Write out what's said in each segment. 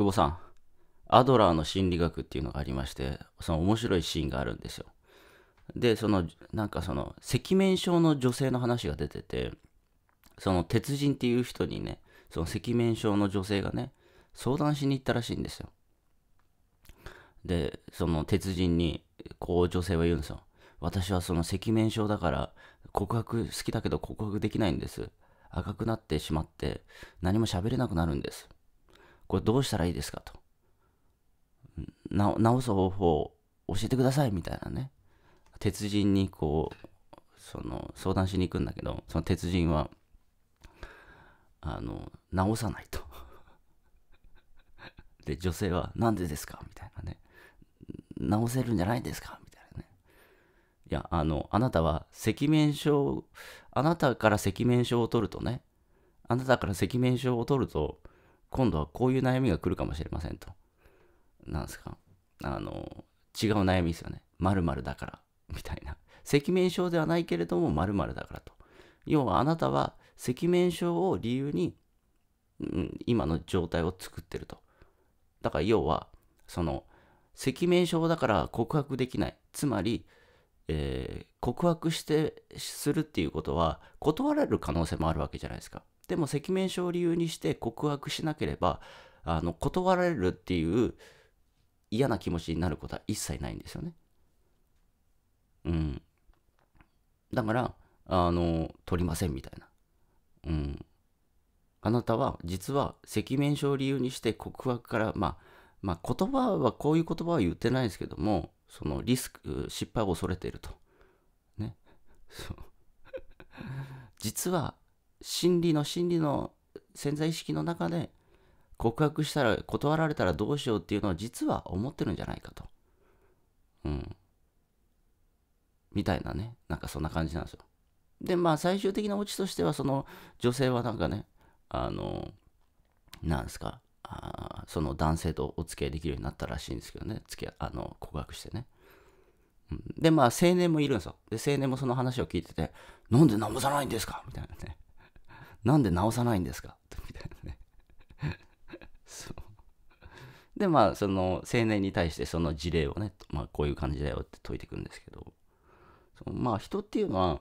久保さん、アドラーの心理学っていうのがありまして、その面白いシーンがあるんですよ。で、その、なんかその、赤面症の女性の話が出てて、その鉄人っていう人にね、その赤面症の女性がね、相談しに行ったらしいんですよ。で、その鉄人に、こう女性は言うんですよ。私はその赤面症だから告白好きだけど告白できないんです赤くなってしまって何も喋れなくなるんですこれどうしたらいいですかと。直す方法教えてくださいみたいなね。鉄人にこう、その相談しに行くんだけど、その鉄人は、あの、直さないと。で、女性は、なんでですかみたいなね。直せるんじゃないですかみたいなね。いや、あの、あなたは赤面症、あなたから赤面症を取るとね、あなたから赤面症を取ると、今度はこういう悩みが来るかもしれませんと。なんですかあの、違う悩みですよね。〇〇だから、みたいな。赤面症ではないけれども〇〇だからと。要はあなたは赤面症を理由に、うん、今の状態を作ってると。だから要は、その、赤面症だから告白できない。つまり、えー、告白してするっていうことは断られる可能性もあるわけじゃないですか。でも赤面症を理由にして告白しなければあの断られるっていう嫌な気持ちになることは一切ないんですよね。うん。だからあの取りませんみたいな。うん。あなたは実は赤面症を理由にして告白からまあまあ、言葉はこういう言葉は言ってないですけどもそのリスク失敗を恐れているとね 実は心理の心理の潜在意識の中で告白したら断られたらどうしようっていうのを実は思ってるんじゃないかと。うん。みたいなね。なんかそんな感じなんですよ。で、まあ最終的なオチとしてはその女性はなんかね、あの、なんですか、あその男性とお付き合いできるようになったらしいんですけどね、付き合あの告白してね。で、まあ青年もいるんですよ。で、青年もその話を聞いてて、なんで直さないんですかみたいなね。なんで直さないんですか みたいなね でまあその青年に対してその事例をね、まあ、こういう感じだよって解いていくんですけどそのまあ人っていうのは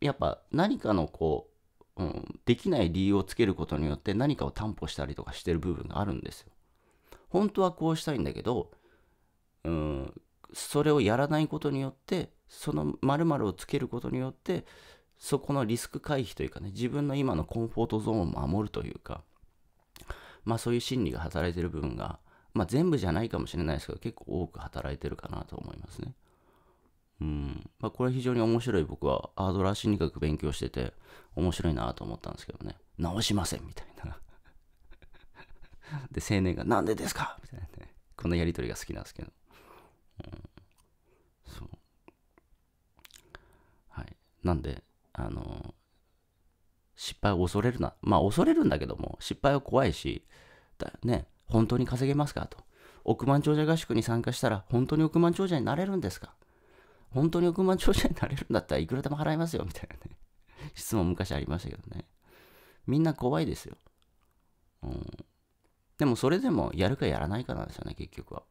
やっぱ何かのこう、うん、できない理由をつけることによって何かを担保したりとかしてる部分があるんですよ。本当はこうしたいんだけど、うん、それをやらないことによってその〇〇をつけることによってそこのリスク回避というかね、自分の今のコンフォートゾーンを守るというか、まあそういう心理が働いてる部分が、まあ全部じゃないかもしれないですけど、結構多く働いてるかなと思いますね。うん。まあこれ非常に面白い僕はアードラー心理学勉強してて、面白いなと思ったんですけどね、直しませんみたいな。で、青年がなんでですかみたいなね。このやりとりが好きなんですけど。うん。そう。はい。なんで、あの、失敗を恐れるな。まあ、恐れるんだけども、失敗は怖いし、だね、本当に稼げますかと。億万長者合宿に参加したら、本当に億万長者になれるんですか本当に億万長者になれるんだったらいくらでも払いますよ、みたいなね。質問昔ありましたけどね。みんな怖いですよ。うん。でもそれでもやるかやらないかなんですよね、結局は。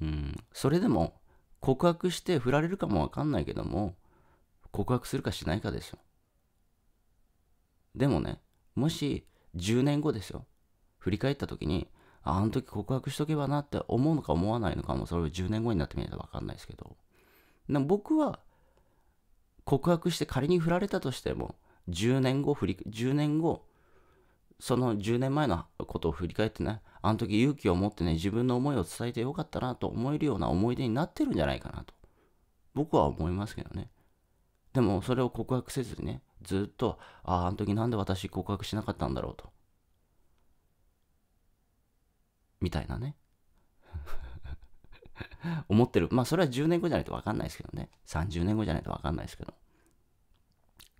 うん。それでも告白して振られるかもわかんないけども、告白するかしないかですよ。でもね、もし10年後ですよ。振り返った時に、あの時告白しとけばなって思うのか思わないのかも、それを10年後になってみないと分かんないですけど。でも僕は、告白して仮に振られたとしても、10年後振り、10年後、その10年前のことを振り返ってね、あの時勇気を持ってね、自分の思いを伝えてよかったなと思えるような思い出になってるんじゃないかなと、僕は思いますけどね。でもそれを告白せずにね、ずっと、ああ、あの時なんで私告白しなかったんだろうと。みたいなね。思ってる。まあそれは10年後じゃないと分かんないですけどね。30年後じゃないと分かんないですけど。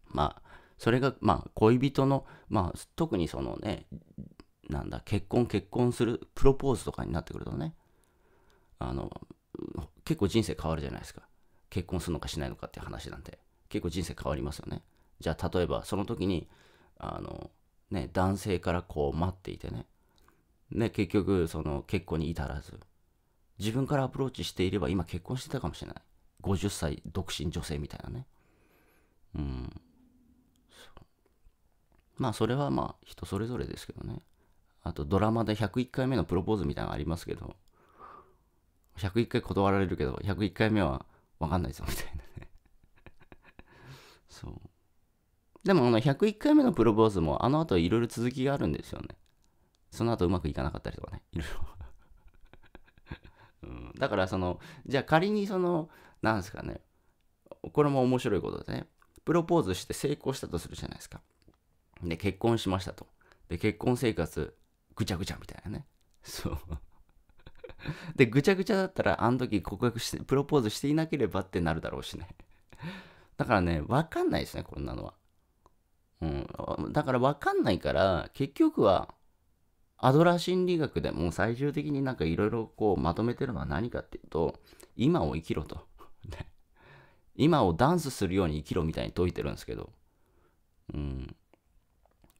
まあ、それが、まあ恋人の、まあ特にそのね、なんだ、結婚、結婚する、プロポーズとかになってくるとね、あの、結構人生変わるじゃないですか。結婚するのかしないのかっていう話なんて。結構人生変わりますよね。じゃあ例えばその時にあの、ね、男性からこう待っていてねね結局その結婚に至らず自分からアプローチしていれば今結婚してたかもしれない50歳独身女性みたいなねうんまあそれはまあ人それぞれですけどねあとドラマで101回目のプロポーズみたいなのありますけど101回断られるけど101回目は分かんないぞみたいなでも、あの、101回目のプロポーズも、あの後いろいろ続きがあるんですよね。その後うまくいかなかったりとかね、いろいろ うん。だから、その、じゃあ仮にその、なんですかね、これも面白いことでね、プロポーズして成功したとするじゃないですか。で、結婚しましたと。で、結婚生活、ぐちゃぐちゃみたいなね。そう で、ぐちゃぐちゃだったら、あの時告白して、プロポーズしていなければってなるだろうしねだからね、わかんないですね、こんなのは。うん、だから分かんないから結局はアドラー心理学でも最終的になんかいろいろこうまとめてるのは何かっていうと今を生きろと今をダンスするように生きろみたいに説いてるんですけど、うん、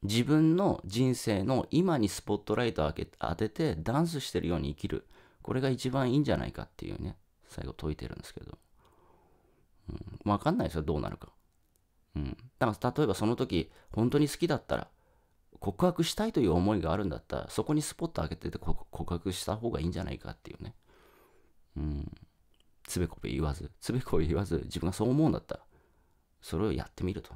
自分の人生の今にスポットライトを当ててダンスしてるように生きるこれが一番いいんじゃないかっていうね最後説いてるんですけど、うん、分かんないですよどうなるかうん、だから例えばその時本当に好きだったら告白したいという思いがあるんだったらそこにスポット上げてて告白した方がいいんじゃないかっていうね、うん、つべこべ言わずつべこべ言わず自分がそう思うんだったらそれをやってみると、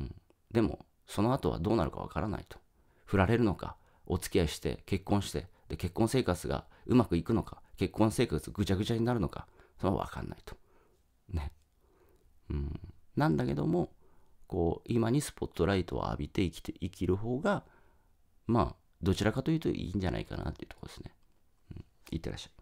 うん、でもその後はどうなるかわからないと振られるのかお付き合いして結婚してで結婚生活がうまくいくのか結婚生活ぐちゃぐちゃになるのかそれは分かんないとねなんだけどもこう今にスポットライトを浴びて生きて生きる方がまあどちらかというといいんじゃないかなっていうとこですね。うん、いってらっしゃい。